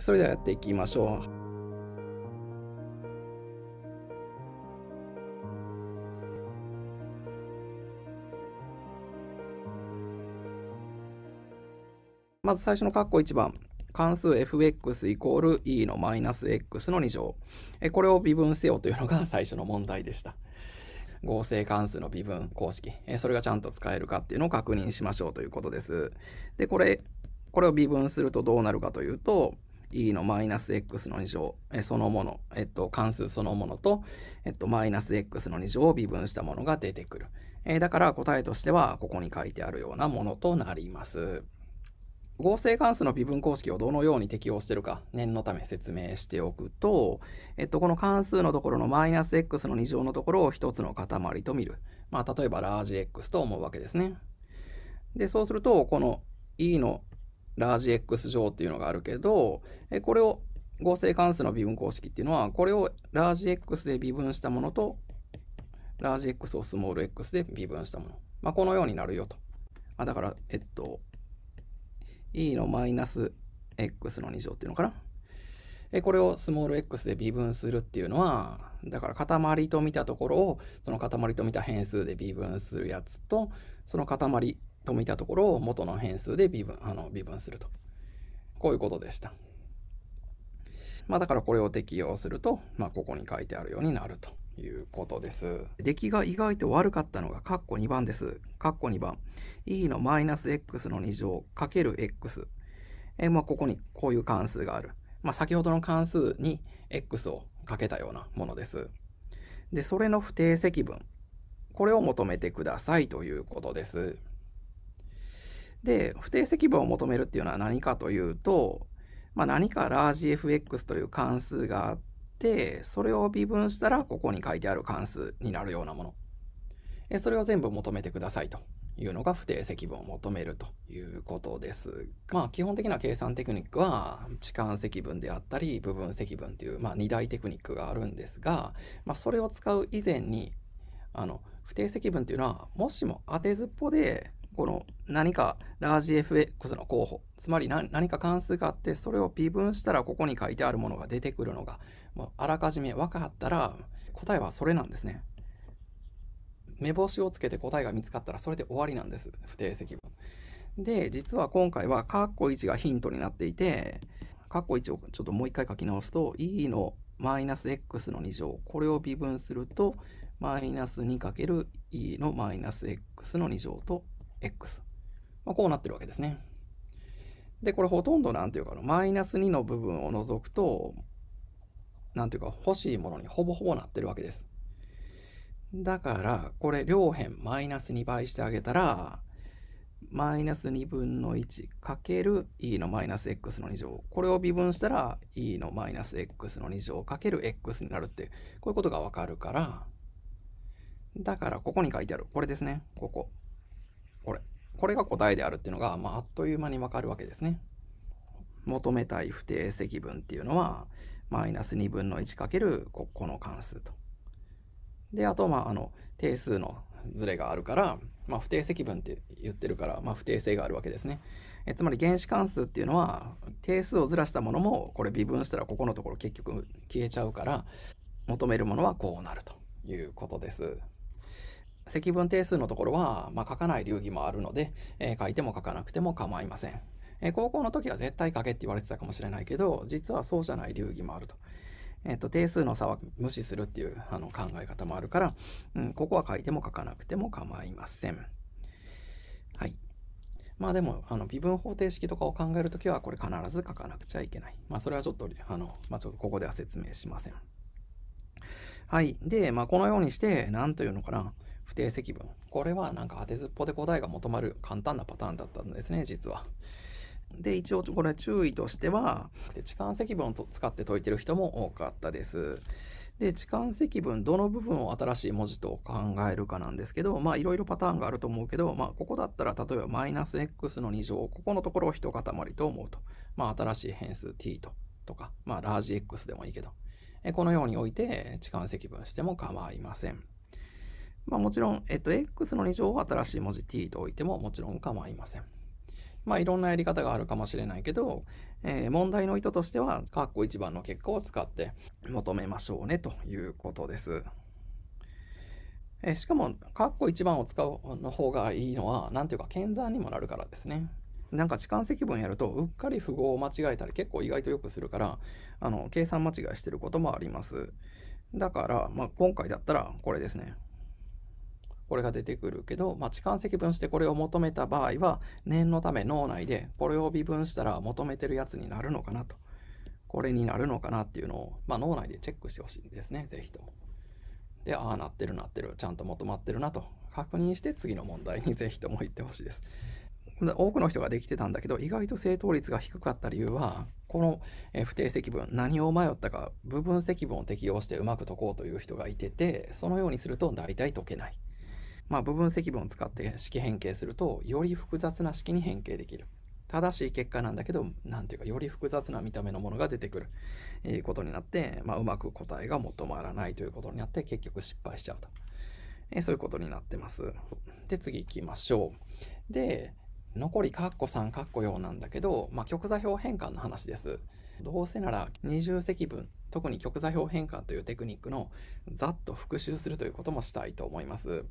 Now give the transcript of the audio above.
それではやっていきましょう。まず最初の括弧1番。関数 fx イコール e のマイナス x の2乗。これを微分せよというのが 最初の問題でした。合成関数の微分公式。それがちゃんと使えるかっていうのを確認しましょうということです。で、これ、これを微分するとどうなるかというと、e のマイナス x の2乗、えそのもの、えっと、関数そのものと、えっと、マイナス x の2乗を微分したものが出てくる。えだから答えとしては、ここに書いてあるようなものとなります。合成関数の微分公式をどのように適用してるか念のため説明しておくと、えっと、この関数のところのマイナス x の2乗のところを1つの塊と見る。まあ、例えばラージ x と思うわけですね。で、そうすると、この e のラージ X 乗っていうのがあるけど、えこれを合成関数の微分公式っていうのは、これをラージ X で微分したものと、ラージ X をスモール X で微分したもの。まあ、このようになるよと。まあ、だから、えっと、e のマイナス x の2乗っていうのかな。えこれをスモール x で微分するっていうのは、だから塊と見たところを、その塊と見た変数で微分するやつと、その塊と見たところを元の変数で微分あの微分すると。こういうことでした。まあ、だからこれを適用すると、まあ、ここに書いてあるようになるということです。出来が意外と悪かったのが、カッコ2番です。カッコ2番。e のマイナス x の2乗かける x。えまあ、ここにこういう関数がある。まあ、先ほどの関数に x をかけたようなものです。で、それの不定積分。これを求めてくださいということです。で不定積分を求めるっていうのは何かというと、まあ、何かラージ fx という関数があってそれを微分したらここに書いてある関数になるようなものそれを全部求めてくださいというのが不定積分を求めるということです。まあ基本的な計算テクニックは置換積分であったり部分積分という、まあ、2大テクニックがあるんですが、まあ、それを使う以前にあの不定積分というのはもしも当てずっぽでこの何かラージ FX の候補、つまり何か関数があって、それを微分したらここに書いてあるものが出てくるのが、まあ、あらかじめ分かったら答えはそれなんですね。目星をつけて答えが見つかったらそれで終わりなんです。不定積分。で、実は今回はカッコ1がヒントになっていて、カッコ1をちょっともう一回書き直すと、e のマイナス x の2乗、これを微分すると、マイナス 2×e のマイナス x の2乗と x。まあ、こうなってるわけですね。で、これほとんど何ていうかの、マイナス2の部分を除くと、何ていうか欲しいものにほぼほぼなってるわけです。だから、これ両辺マイナス2倍してあげたら、マイナス2分の1かける e のマイナス x の2乗。これを微分したら e のマイナス x の2乗かける x になるって、こういうことがわかるから、だからここに書いてある。これですね。ここ。これ。これが答えであるっていうのが、まあ、あっという間にわかるわけですね。求めたい不定積分っていうのは、マイナス2分の1かけるここの関数と。で、あと、まあ、あの、定数のズレがあるから、まあ、不定積分って言ってるから、まあ、不定性があるわけですね。えつまり原子関数っていうのは定数をずらしたものもこれ微分したらここのところ結局消えちゃうから求めるものはこうなるということです。積分定数のところは、まあ、書かない流儀もあるので、えー、書いても書かなくても構いません。えー、高校の時は絶対書けって言われてたかもしれないけど、実はそうじゃない流儀もあると。えっ、ー、と、定数の差は無視するっていうあの考え方もあるから、うん、ここは書いても書かなくても構いません。はい。まあでも、あの、微分方程式とかを考えるときは、これ必ず書かなくちゃいけない。まあそれはちょっと、あの、まあちょっとここでは説明しません。はい。で、まあこのようにして、なんというのかな。不定積分。これはなんか当てずっぽで答えが求まる簡単なパターンだったんですね、実は。で、一応これ注意としては、置換積分を使って解いてる人も多かったです。で、置換積分、どの部分を新しい文字と考えるかなんですけど、まあいろいろパターンがあると思うけど、まあここだったら例えばマイナス x の2乗、ここのところを一塊と思うと。まあ新しい変数 t と。とか、まあラージ x でもいいけど。このように置いて置換積分しても構いません。まあ、もちろん、えっと、x の2乗を新しい文字 t と置いてももちろん構いません。まあ、いろんなやり方があるかもしれないけど、えー、問題の意図としては、括弧1番の結果を使って求めましょうねということです。えー、しかも、括弧1番を使うの方がいいのは、なんていうか、検算にもなるからですね。なんか、置換積分やると、うっかり符号を間違えたり、結構意外とよくするから、あの計算間違いしてることもあります。だから、まあ、今回だったら、これですね。これが出てくるけど、まあ、置換積分してこれを求めた場合は、念のため脳内でこれを微分したら求めてるやつになるのかなと、これになるのかなっていうのを、まあ、脳内でチェックしてほしいんですね、ぜひと。で、ああ、なってるなってる、ちゃんと求まってるなと確認して次の問題に ぜひとも行ってほしいです。多くの人ができてたんだけど意外と正答率が低かった理由はこの不定積分何を迷ったか部分積分を適用してうまく解こうという人がいててそのようにすると大体解けないまあ、部分積分を使って式変形するとより複雑な式に変形できる正しい結果なんだけど何ていうかより複雑な見た目のものが出てくる、えことになって、まあ、うまく答えが求まらないということになって結局失敗しちゃうと、えー、そういうことになってますで次行きましょうで残りカッコ3カッコ4なんだけど、まあ、極座標変換の話ですどうせなら二重積分特に極座標変換というテクニックのざっと復習するということもしたいと思います